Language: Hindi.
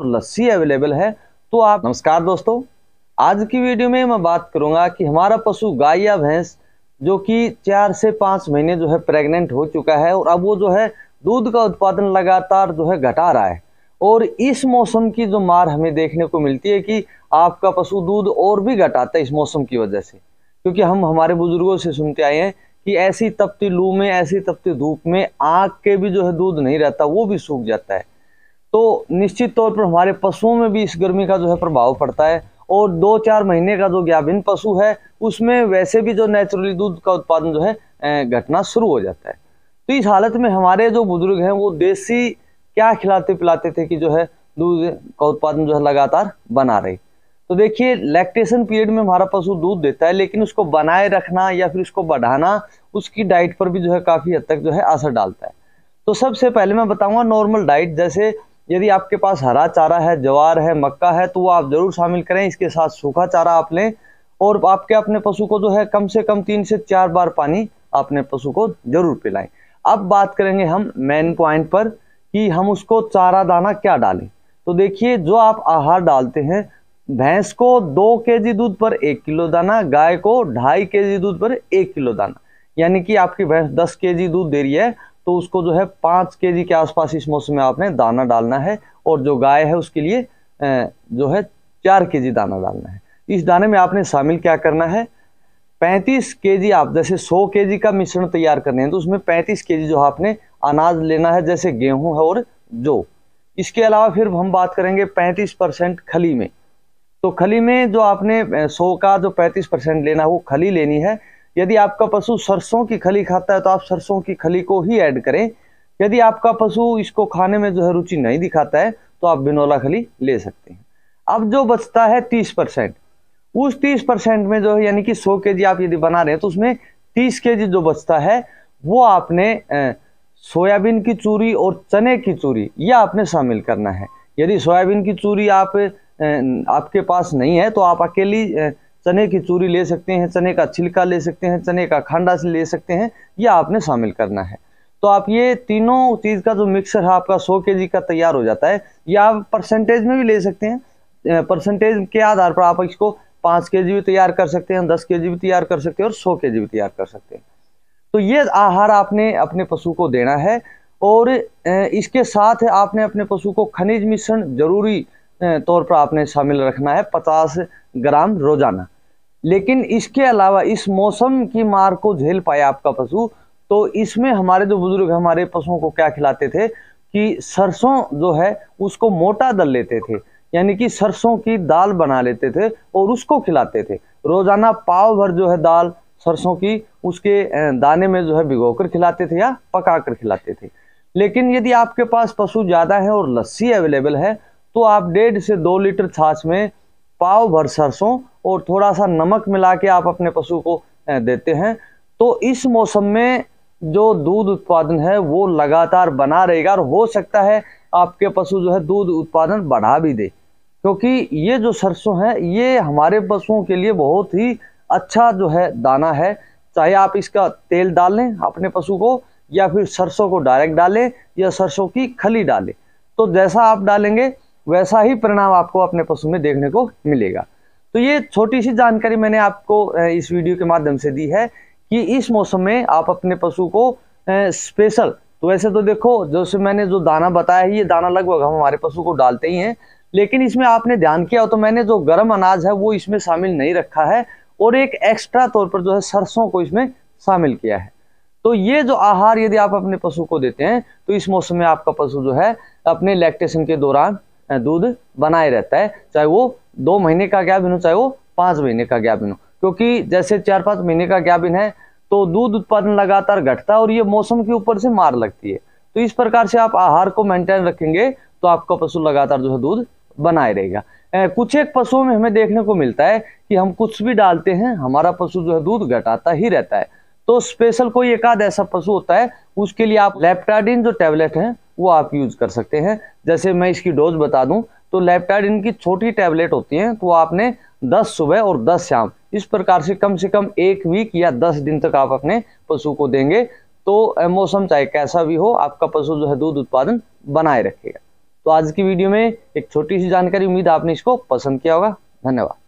और लस्सी अवेलेबल है तो आप नमस्कार दोस्तों आज की वीडियो में मैं बात करूंगा कि हमारा पशु गाय या भैंस जो कि चार से पाँच महीने जो है प्रेग्नेंट हो चुका है और अब वो जो है दूध का उत्पादन लगातार जो है घटा रहा है और इस मौसम की जो मार हमें देखने को मिलती है कि आपका पशु दूध और भी घटाता है इस मौसम की वजह से क्योंकि हम हमारे बुजुर्गों से सुनते आए हैं कि ऐसी तपती लू में ऐसी तपती धूप में आग के भी जो है दूध नहीं रहता वो भी सूख जाता है तो निश्चित तौर पर हमारे पशुओं में भी इस गर्मी का जो है प्रभाव पड़ता है और दो चार महीने का जो गाभिन पशु है उसमें वैसे भी जो नेचुरली दूध का उत्पादन जो है घटना शुरू हो जाता है तो इस हालत में हमारे जो बुजुर्ग हैं वो देसी क्या खिलाते पिलाते थे कि जो है दूध का उत्पादन जो है लगातार बना रहे तो देखिए लैक्टेशन पीरियड में हमारा पशु दूध देता है लेकिन उसको बनाए रखना या फिर उसको बढ़ाना उसकी डाइट पर भी जो है काफ़ी हद तक जो है असर डालता है तो सबसे पहले मैं बताऊंगा नॉर्मल डाइट जैसे यदि आपके पास हरा चारा है ज्वार है मक्का है तो वो आप ज़रूर शामिल करें इसके साथ सूखा चारा आप लें और आपके अपने पशु को जो है कम से कम तीन से चार बार पानी अपने पशु को जरूर पिलाएं अब बात करेंगे हम मेन पॉइंट पर कि हम उसको चारा दाना क्या डालें तो देखिए जो आप आहार डालते हैं भैंस को दो के जी दूध पर एक किलो दाना गाय को ढाई के जी दूध पर एक किलो दाना यानी कि आपकी भैंस दस के जी दूध दे रही है तो उसको जो है पाँच के जी के आसपास इस मौसम में आपने दाना डालना है और जो गाय है उसके लिए जो है चार के जी दाना डालना है इस दाने में आपने शामिल क्या करना है 35 के आप जैसे 100 के का मिश्रण तैयार करने हैं तो उसमें 35 के जो आपने अनाज लेना है जैसे गेहूं है और जो इसके अलावा फिर हम बात करेंगे 35 परसेंट खली में तो खली में जो आपने 100 का जो 35 परसेंट लेना है वो खली लेनी है यदि आपका पशु सरसों की खली खाता है तो आप सरसों की खली को ही ऐड करें यदि आपका पशु इसको खाने में जो है रुचि नहीं दिखाता है तो आप बिनोला खली ले सकते हैं अब जो बचता है तीस परसेंट उस तीस परसेंट में जो है यानी कि सौ के जी आप यदि बना रहे हैं तो उसमें तीस के जी जो बचता है वो आपने सोयाबीन की चूरी और चने की चूरी यह आपने शामिल करना है यदि सोयाबीन की चूरी आप आपके पास नहीं है तो आप अकेली चने की चूरी ले सकते हैं चने का छिलका ले सकते हैं चने का खांडा ले सकते हैं ये आपने शामिल करना है तो आप ये तीनों चीज़ का जो मिक्सर है आपका सौ के का तैयार हो जाता है या आप परसेंटेज में भी ले सकते हैं परसेंटेज के आधार पर आप इसको पाँच के जी भी तैयार कर सकते हैं दस के जी भी तैयार कर सकते हैं और सौ के जी भी तैयार कर सकते हैं तो ये आहार आपने अपने पशु को देना है और इसके साथ आपने अपने पशु को खनिज मिश्रण जरूरी तौर पर आपने शामिल रखना है पचास ग्राम रोजाना लेकिन इसके अलावा इस मौसम की मार को झेल पाया आपका पशु तो इसमें हमारे जो बुजुर्ग हमारे पशुओं को क्या खिलाते थे कि सरसों जो है उसको मोटा दल लेते थे यानी कि सरसों की दाल बना लेते थे और उसको खिलाते थे रोजाना पाव भर जो है दाल सरसों की उसके दाने में जो है भिगोकर खिलाते थे या पका कर खिलाते थे लेकिन यदि आपके पास पशु ज़्यादा है और लस्सी अवेलेबल है तो आप डेढ़ से दो लीटर छाछ में पाव भर सरसों और थोड़ा सा नमक मिला के आप अपने पशु को देते हैं तो इस मौसम में जो दूध उत्पादन है वो लगातार बना रहेगा और हो सकता है आपके पशु जो है दूध उत्पादन बढ़ा भी दे क्योंकि ये जो सरसों है ये हमारे पशुओं के लिए बहुत ही अच्छा जो है दाना है चाहे आप इसका तेल डालें अपने पशु को या फिर सरसों को डायरेक्ट डालें या सरसों की खली डालें तो जैसा आप डालेंगे वैसा ही परिणाम आपको अपने पशु में देखने को मिलेगा तो ये छोटी सी जानकारी मैंने आपको इस वीडियो के माध्यम से दी है कि इस मौसम में आप अपने पशु को स्पेशल तो वैसे तो देखो जैसे मैंने जो दाना बताया है ये दाना लगभग हम हमारे पशु को डालते ही हैं लेकिन इसमें आपने ध्यान किया तो मैंने जो गर्म अनाज है वो इसमें शामिल नहीं रखा है और एक एक्स्ट्रा तौर पर जो है सरसों को इसमें शामिल किया है तो ये जो आहार यदि आप अपने पशु को देते हैं तो इस मौसम में आपका पशु जो है अपने लैक्टेशन के दौरान दूध बनाए रहता है चाहे वो दो महीने का गैप हो चाहे वो पांच महीने का गैप हो क्योंकि जैसे चार पांच महीने का गैप है तो दूध उत्पादन लगातार घटता है और ये मौसम के ऊपर से मार लगती है तो इस प्रकार से आप आहार को मेंटेन रखेंगे तो आपका पशु लगातार जो है दूध बनाए रहेगा कुछ एक पशुओं में हमें देखने को मिलता है कि हम कुछ भी डालते हैं हमारा पशु जो है दूध घटाता ही रहता है तो स्पेशल कोई एक आध ऐसा पशु होता है उसके लिए आप लेप्टाडिन जो टैबलेट है वो आप यूज़ कर सकते हैं जैसे मैं इसकी डोज बता दूं तो लेप्टाइड इनकी छोटी टैबलेट होती है तो आपने 10 सुबह और 10 शाम इस प्रकार से कम से कम एक वीक या 10 दिन तक आप अपने पशु को देंगे तो मौसम चाहे कैसा भी हो आपका पशु जो है दूध उत्पादन बनाए रखेगा तो आज की वीडियो में एक छोटी सी जानकारी उम्मीद आपने इसको पसंद किया होगा धन्यवाद